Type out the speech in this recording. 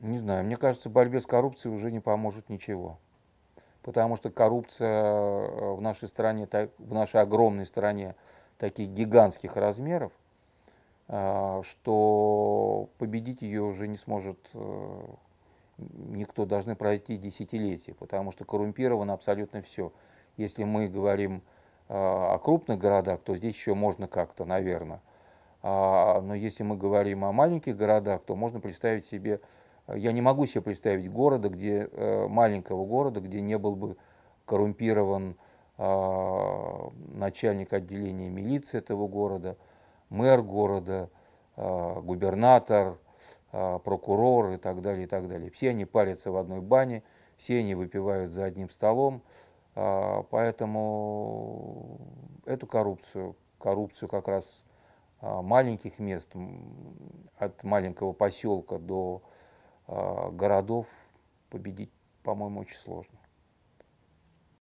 Не знаю, мне кажется, борьбе с коррупцией уже не поможет ничего. Потому что коррупция э, в нашей стране, в нашей огромной стране таких гигантских размеров, э, что победить ее уже не сможет э, никто, должны пройти десятилетия, потому что коррумпировано абсолютно все. Если мы говорим о крупных городах, то здесь еще можно как-то, наверное. А, но если мы говорим о маленьких городах, то можно представить себе Э, я не могу себе представить города, где, э, маленького города, где не был бы коррумпирован а, начальник отделения милиции этого города, мэр города, а, губернатор, а, прокурор и так далее, и так далее. Все они парятся в одной бане, все они выпивают за одним столом, поэтому эту коррупцию, коррупцию как раз маленьких мест, от маленького поселка до а, городов победить, по-моему, очень сложно.